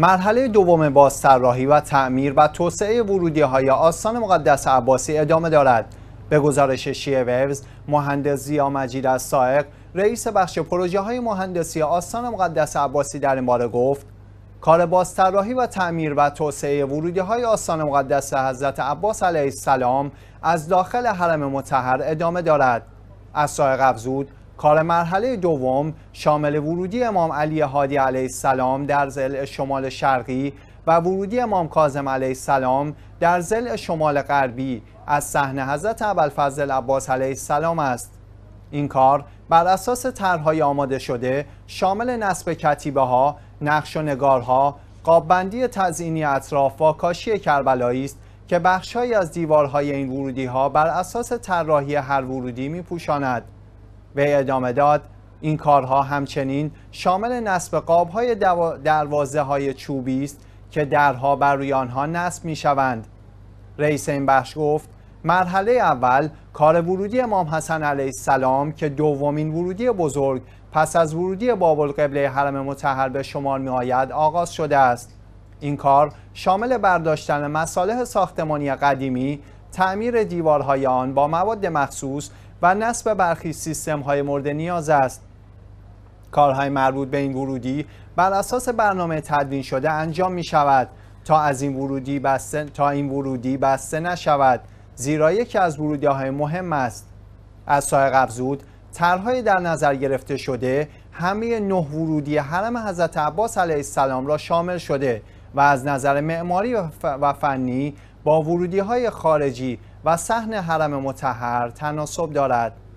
مرحله دوم بازطراحی و تعمیر و توسعه ورودی های آستان مقدس عباسی ادامه دارد به گزارش شیه ویوز مهندس زیا مجید از سائق رئیس بخش پروژه های مهندسی آستان مقدس عباسی در این باره گفت کار بازطراحی و تعمیر و توسعه ورودی های آستان مقدس حضرت عباس علیه السلام از داخل حرم متحر ادامه دارد از سائق افزود کار مرحله دوم شامل ورودی امام علی هادی علیه السلام در زل شمال شرقی و ورودی امام کاظم علیه السلام در زل شمال غربی از صحنه حضرت ابوالفضل عباس علیه السلام است این کار بر اساس طرحهای آماده شده شامل نصب کتیبه ها، نقش و نگارها، قاببندی تزئینی اطراف و کاشی کربلایی است که بخشهایی از دیوارهای این ورودی ها بر اساس طراحی هر ورودی می پوشاند. وی ادامه داد این کارها همچنین شامل نصب قاب های دروازه های چوبی است که درها بر روی آنها نصب می شوند. رئیس این بخش گفت مرحله اول کار ورودی امام حسن علیه السلام که دومین ورودی بزرگ پس از ورودی بابل قبله حرم متحر به شمار می آید آغاز شده است. این کار شامل برداشتن مصالح ساختمانی قدیمی، تعمیر دیوارهای آن با مواد مخصوص و نصب برخی سیستم های مورد نیاز است کارهای مربوط به این ورودی بر اساس برنامه تدوین شده انجام می شود تا از این ورودی بسته تا این ورودی بسته نشود زیرا یکی از ورودی های مهم است از سایق افزود ترهای در نظر گرفته شده همه نه ورودی حرم حضرت عباس علیه السلام را شامل شده و از نظر معماری و فنی با ورودی های خارجی و صحن حرم متحر تناسب دارد